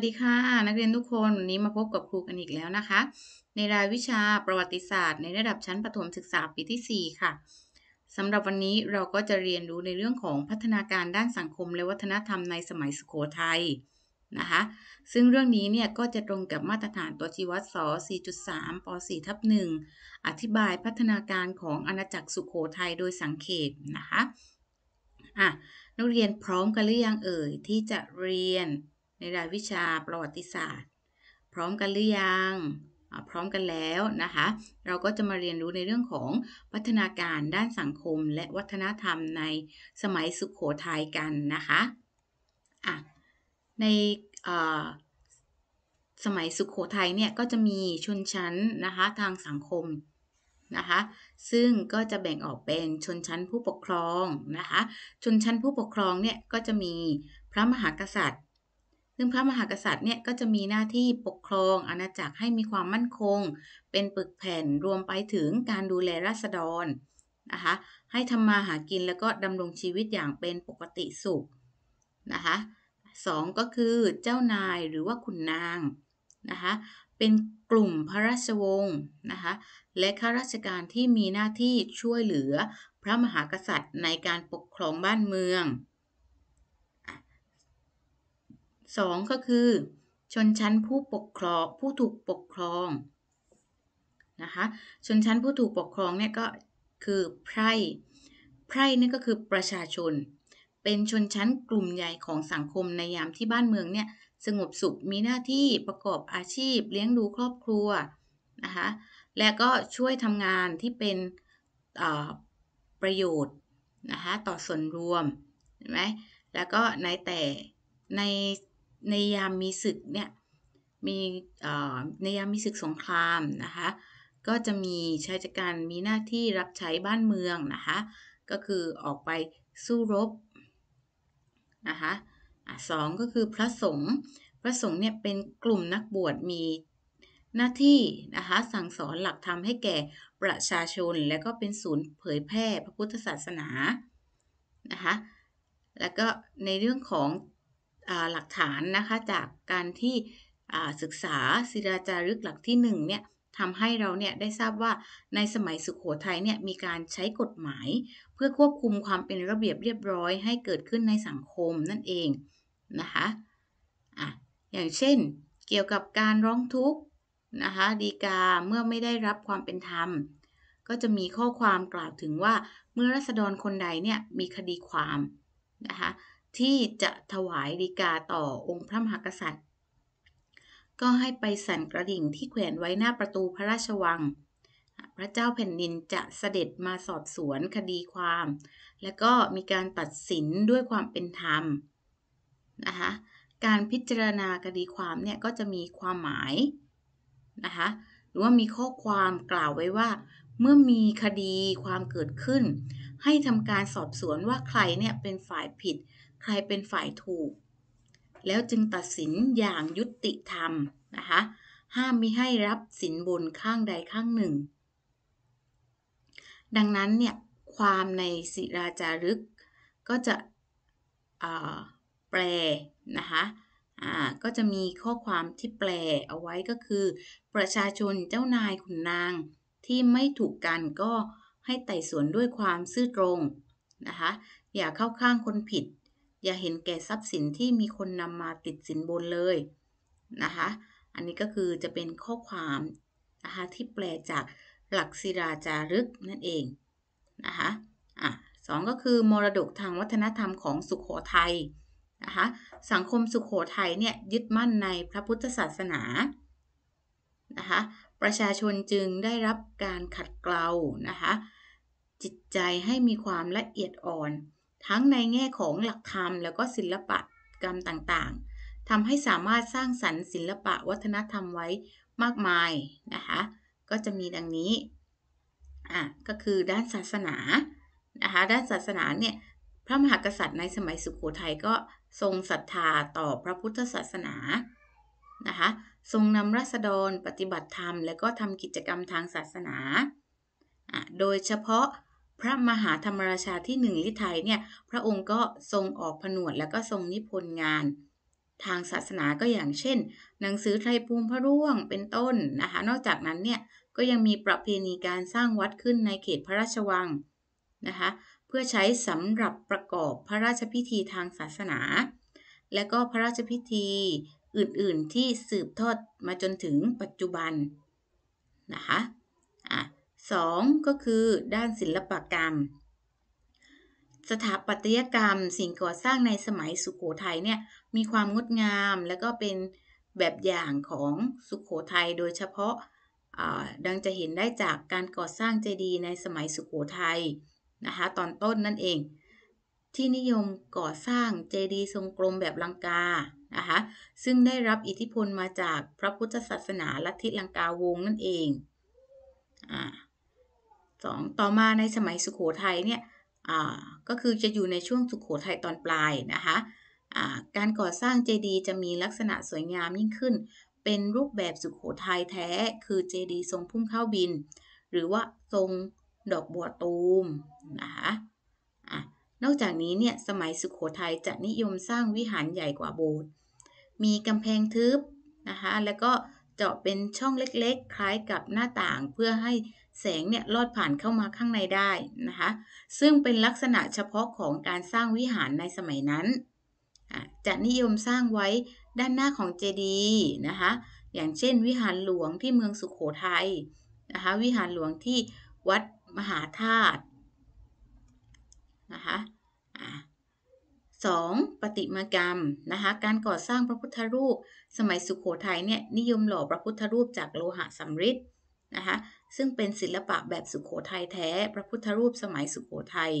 วัสดีค่ะ นักเรียนทุกคนวันนี้มาพบกับครูกันอีกแล้วนะคะ ในรายวิชาประวัติศาสตร์ ในระดับชั้นประถมศึกษาปีที่ 4 ค่ะสำหรับวันนี้เราก็จะเรียนรู้ในเรื่องของพัฒนาการด้านสังคมและวัฒนธรรมในสมัยสุโขทัยนะคะซึ่งเรื่องนี้เนี่ยก็จะตรงกับมาตรฐานตัวชีวัดส 4.3ป4ทับ1อธิบายพัฒนาการของอาณาจักรสุโขทัยโดยสังเขตนะคะอ่ะนักเรียนพร้อมกันหรือยังเอ่ยที่จะเรียนในรายวิชาประวัติศาสตร์ พร้อมกันหรือยังพร้อมกันแล้วนะคะ เราก็จะมาเรียนรู้ในเรื่องของพัฒนาการด้านสังคมและวัฒนธรรมในสมัยสุขโขทัยกันนะคะะในสมัยสุขโขทัยเนี่ยก็จะมีชนชั้นนะคะทางสังคมนะคะ ซึ่งก็จะแบ่งออกเป็นชนชั้นผู้ปกครองนะคะ ชนชั้นผู้ปกครองเนี่ยก็จะมีพระมหากษัตริย์ซึ่งพระมหากษัตริย์เนี่ยก็จะมีหน้าที่ปกครองอาณาจักรให้มีความมั่นคง เป็นปึกแผ่นรวมไปถึงการดูแลราษฎรนะคะให้ทำมาหากินแล้วก็ดำรงชีวิตอย่างเป็นปกติสุขนะคะสองก็คือเจ้านายหรือว่าขุนนางนะคะเป็นกลุ่มพระราชวงศ์นะคะและข้าราชการที่มีหน้าที่ช่วยเหลือพระมหากษัตริย์ในการปกครองบ้านเมือง2ก็คือชนชั้นผู้ปกครองผู้ถูกปกครองนะคะชนชั้นผู้ถูกปกครองเนี่ยก็ คือไพร่ไพร่นี่ก็คือประชาชน เป็นชนชั้นกลุ่มใหญ่ของสังคมในยามที่บ้านเมืองเนี่ยสงบสุขมีหน้าที่ประกอบอาชีพเลี้ยงดูครอบครัวนะคะและก็ช่วยทำงานที่เป็นประโยชน์นะคะต่อส่วนรวมเห็นไหมแล้วก็ในแต่ในในยามมีศึกเนี่ยมีในยามมีศึกสงคราม นะคะก็จะมีใช้จัดการมีหน้าที่รับใช้บ้านเมืองนะคะก็คือออกไปสู้รบนะคะสองก็คือพระสงฆ์พระสงฆ์เนี่ยเป็นกลุ่มนักบวชมีหน้าที่นะคะสั่งสอนหลักธรรมให้แก่ประชาชนและก็เป็นศูนย์เผยแพร่พระพุทธศาสนานะคะแล้วก็ในเรื่องของหลักฐานนะคะจากการที่ศึกษาศิราจารึกหลักที่1เนี่ยทำให้เราเนี่ยได้ทราบว่าในสมัยสุขโขทัยเนี่ยมีการใช้กฎหมายเพื่อควบคุมความเป็นระเบียบเรียบร้อย ให้เกิดขึ้นในสังคมนั่นเอง นะคะอะอย่างเช่นเกี่ยวกับการร้องทุกข์นะคะดีกาเมื่อไม่ได้รับความเป็นธรรม ก็จะมีข้อความกล่าวถึงว่า เมื่อรัษฎรคนใดเนี่ยมีคดีความนะคะที่จะถวายดีกาต่อองค์พระมหากษัตริย์ ก็ให้ไปสั่นกระดิ่งที่แขวนไว้หน้าประตูพระราชวัง พระเจ้าแผ่นดินจะเสด็จมาสอบสวนคดีความ และก็มีการตัดสินด้วยความเป็นธรรมนะคะ การพิจารณาคดีความเนี่ยก็จะมีความหมายนะคะ หรือว่ามีข้อความกล่าวไว้ว่า เมื่อมีคดีความเกิดขึ้น ให้ทำการสอบสวนว่าใครเนี่ยเป็นฝ่ายผิดใครเป็นฝ่ายถูก แล้วจึงตัดสินอย่างยุติธรรมนะคะห้ามมิให้รับสินบนข้างใดข้างหนึ่ง ดังนั้นเนี่ย ความในศิราจารึกก็จะแปลนะคะก็จะมีข้อความที่แปลเอาไว้ก็คือ ประชาชนเจ้านายขุนนางที่ไม่ถูกกันก็ ให้ไต่สวนด้วยความซื่อตรงนะคะอย่าเข้าข้างคนผิดอย่าเห็นแก่ทรัพย์สินที่มีคนนำมาติดสินบนเลยนะคะ อันนี้ก็คือจะเป็นข้อความนะคะที่แปลจากหลักศิราจารึกนั่นเองนะคะ อ่ะสองก็คือมรดกทางวัฒนธรรมของสุขโขทัยนะคะสังคมสุขโขทัยเนี่ยยึดมั่นในพระพุทธศาสนานะคะประชาชนจึงได้รับการขัดเกลานะคะจิตใจให้มีความละเอียดอ่อนทั้งในแง่ของหลักธรรมแล้วก็ศิลปะกรรมต่างๆ ทำให้สามารถสร้างสรรค์ศิลปะวัฒนธรรมไว้มากมายนะคะ ก็จะมีดังนี้ อ่ะ ก็คือด้านศาสนานะคะ ด้านศาสนาเนี่ย พระมหากษัตริย์ในสมัยสุขโขทัยก็ทรงศรัทธาต่อพระพุทธศาสนา นะคะ ทรงนำรัษฎรปฏิบัติธรรม และก็ทำกิจกรรมทางศาสนา โดยเฉพาะพระมหาธรรมราชาที่หนึ่งลิไทยเนี่ยพระองค์ก็ทรงออกผนวด แล้วก็ทรงนิพนธ์งาน ทางศาสนาก็อย่างเช่น หนังสือไทรภูมิพระร่วงเป็นต้นนะคะนอกจากนั้นเนี่ยก็ยังมีประเพณีการสร้างวัดขึ้นในเขตพระราชวังนะคะเพื่อใช้สำหรับประกอบพระราชพิธีทางศาสนา และก็พระราชพิธีอื่น ๆที่สืบทอดมาจนถึงปัจจุบันนะคะ 2. ก็คือด้านศิลปกรรม สถาปัตยกรรมสิ่งก่อสร้างในสมัยสุขโขทัยเนี่ยมีความงดงามและก็เป็นแบบอย่างของสุขโขทัยโดยเฉพาะดังจะเห็นได้จากการก่อสร้างเจดีย์ในสมัยสุขโขทัยนะคะตอนต้นนั่นเองที่นิยมก่อสร้างเจดีย์ทรงกลมแบบลังกานะคะซึ่งได้รับอิทธิพลมาจากพระพุทธศาสนาลัทธิลังกาวงนั่นเองอ่าสอง ต่อมาในสมัยสุขโขทัยเนี่ย ก็คือจะอยู่ในช่วงสุขโขทัยตอนปลายนะคะการก่อสร้างเจดีย์จะมีลักษณะสวยงามยิ่งขึ้น เป็นรูปแบบสุขโขทัยแท้ คือเจดีย์ทรงพุ่มข้าวบิน หรือว่าทรงดอกบัวตูมนะคะนอกจากนี้เนี่ย สมัยสุขโขทัยจะนิยมสร้างวิหารใหญ่กว่าโบสถ์ มีกำแพงทึบนะคะ แล้วก็เจาะเป็นช่องเล็กๆ คล้ายกับหน้าต่างเพื่อให้แสงเนี่ยลอดผ่านเข้ามาข้างในได้นะคะซึ่งเป็นลักษณะเฉพาะของการสร้างวิหารในสมัยนั้นจะนิยมสร้างไว้ด้านหน้าของเจดีย์นะคะอย่างเช่นวิหารหลวงที่เมืองสุขโขทัยนะคะวิหารหลวงที่วัดมหาธาตุนะคะสองปฏิมากรรม นะคะการก่อสร้างพระพุทธรูปสมัยสุขโขทัยเนี่ยนิยมหล่อพระพุทธรูปจากโลหะสำริดนะคะซึ่งเป็นศิลปะแบบสุขโขทัยแท้ พระพุทธรูปสมัยสุขโขทัย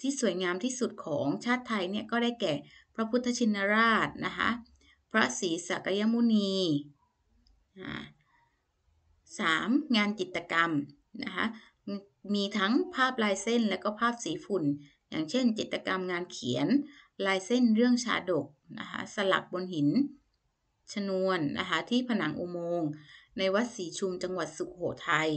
ที่สวยงามที่สุดของชาติไทยเนี่ยก็ได้แก่พระพุทธชินราชนะคะ พระศรีสักยมุนีสามงานจิตกรรมนะคะ มีทั้งภาพลายเส้นและก็ภาพสีฝุ่น อย่างเช่นจิตกรรมงานเขียน ลายเส้นเรื่องชาดกนะคะสลักบนหิน ชนวนนะคะที่ผนังอุโมงค์ในวัดสีชุมจังหวัดสุขโขทยัย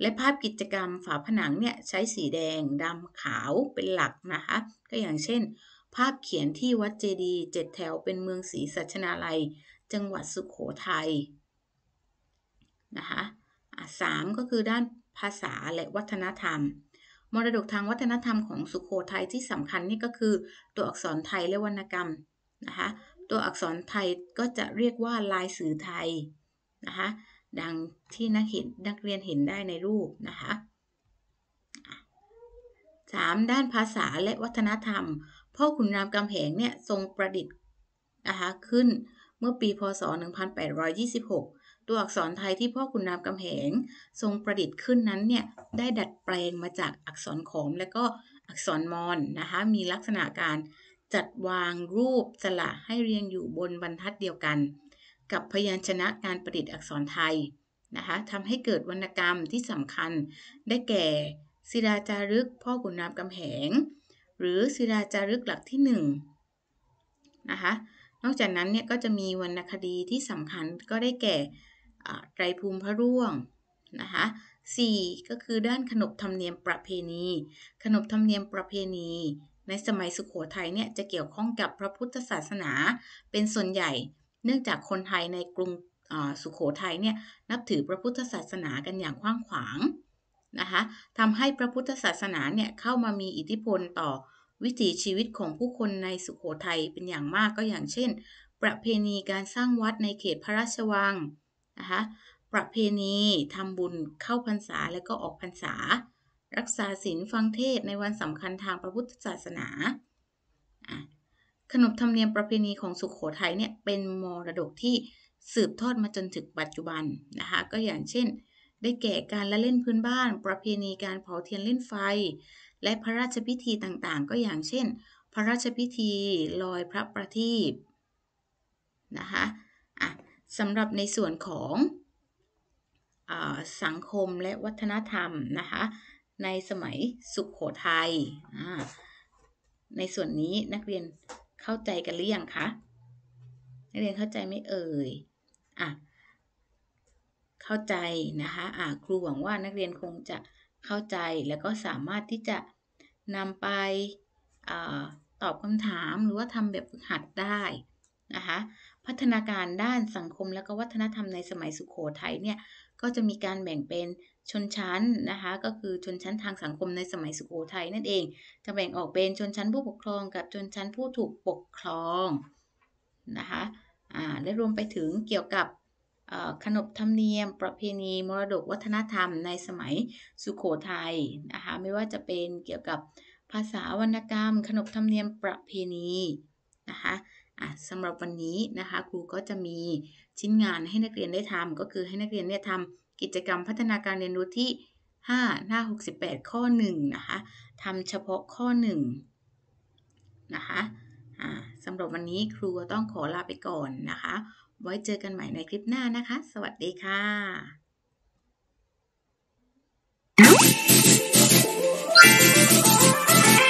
และภาพกิจกรรมฝาผนังเนี่ยใช้สีแดงดำขาวเป็นหลักนะคะ ก็อย่างเช่น ภาพเขียนที่วัดเจดีเจ็ดแถวเป็นเมืองศรีสัชนาลัย จังหวัดสุขโขทยัยนะคะสามก็คือด้านภาษาและวัฒนธรรม มรดกทางวัฒนธรรมของสุขโขทัยที่สำคัญนี่ก็คือตัวอักษรไทยและวรรณกรรมนะคะ ตัวอักษรไทยก็จะเรียกว่าลายสื่อไทยนะคะดังที่นักเห็นนักเรียนเห็นได้ในรูป นะคะสามด้านภาษาและวัฒนธรรม พ่อขุนรามคำแหงเนี่ย ทรงประดิษฐ์นะคะขึ้นเมื่อปีพศ 1826 ตัวอักษรไทยที่พ่อขุนรามคำแหง ทรงประดิษฐ์ขึ้นนั้นเนี่ย ได้ดัดแปลงมาจากอักษรขอม และก็อักษรมอนนะคะมีลักษณะการจัดวางรูปสละให้เรียงอยู่บนบรรทัดเดียวกันกับพยัญชนะการประดิษฐ์อักษรไทยนะคะทำให้เกิดวรรณกรรมที่สำคัญ ได้แก่ศิลาจารึกพ่อขุนรามคำแหงหรือศิลาจารึกหลักที่ 1นะคะ นอกจากนั้นเนี่ยก็จะมีวรรณคดีที่สำคัญก็ได้แก่ไตรภูมิพระร่วงนะคะสี่ก็คือด้านขนบธรรมเนียมประเพณี ขนบธรรมเนียมประเพณีในสมัยสุขโขทัยเนี่ยจะเกี่ยวข้องกับพระพุทธศาสนาเป็นส่วนใหญ่เนื่องจากคนไทยในกรุงสุขโขทัยเนี่ยนับถือพระพุทธศาสนากันอย่างกว้างขวางนะคะทำให้พระพุทธศาสนาเนี่ยเข้ามามีอิทธิพลต่อวิถีชีวิตของผู้คนในสุขโขทัยเป็นอย่างมากก็อย่างเช่นประเพณีการสร้างวัดในเขตพระราชวังนะคะประเพณีทำบุญเข้าพรรษาและก็ออกพรรษา รักษาศีลฟังเทศในวันสำคัญทางพระพุทธศาสนาขนบธรรมเนียมประเพณีของสุขโขทัยเนี่ยเป็นมรดกที่สืบทอดมาจนถึงปัจจุบันนะคะก็อย่างเช่น ได้แก่การละเล่นพื้นบ้านประเพณีการเผาเทียนเล่นไฟ และพระราชพิธีต่างๆ ก็อย่างเช่น พระราชพิธีลอยพระประทีปนะคะอ่ะสำหรับในส่วนของอสังคมและวัฒนธรรมนะคะ ในสมัยสุขโขทยัยในส่วนนี้นักเรียนเข้าใจกันหรือยังคะนักเรียนเข้าใจไหมเอ่ยอ่ะ เข้าใจนะคะ อ่ะครูหวังว่านักเรียนคงจะเข้าใจแล้วก็สามารถที่จะนำไปอตอบคำถามหรือว่าทำแบบฝึกหัดได้นะคะ พัฒนาการด้านสังคมและก็วัฒนธรรมในสมัยสุขโขทัยเนี่ยก็จะมีการแบ่งเป็นชนชั้นนะคะก็คือชนชั้นทางสังคมในสมัยสุโขทัยนั่นเองจะแบ่งออกเป็นชนชั้นผู้ปกครองกับชนชั้นผู้ถูกปกครองนะคะและรวมไปถึงเกี่ยวกับขนบธรรมเนียมประเพณี มรดกวัฒนธรรมในสมัยสุขโขทัยนะคะไม่ว่าจะเป็นเกี่ยวกับภาษาวรรณกรรม ขนบธรรมเนียมประเพณีนะคะะสำหรับวันนี้นะคะครูก็จะมีชิ้นงานให้นักเรียนได้ทำก็คือให้นักเรียนเนี่ยทำกิจกรรมพัฒนาการเรียนรู้ที่5หน้า68 ข้อ 1 นะคะทำเฉพาะข้อ 1 นะคะสำหรับวันนี้ครูต้องขอลาไปก่อนนะคะ ไว้เจอกันใหม่ในคลิปหน้านะคะ สวัสดีค่ะ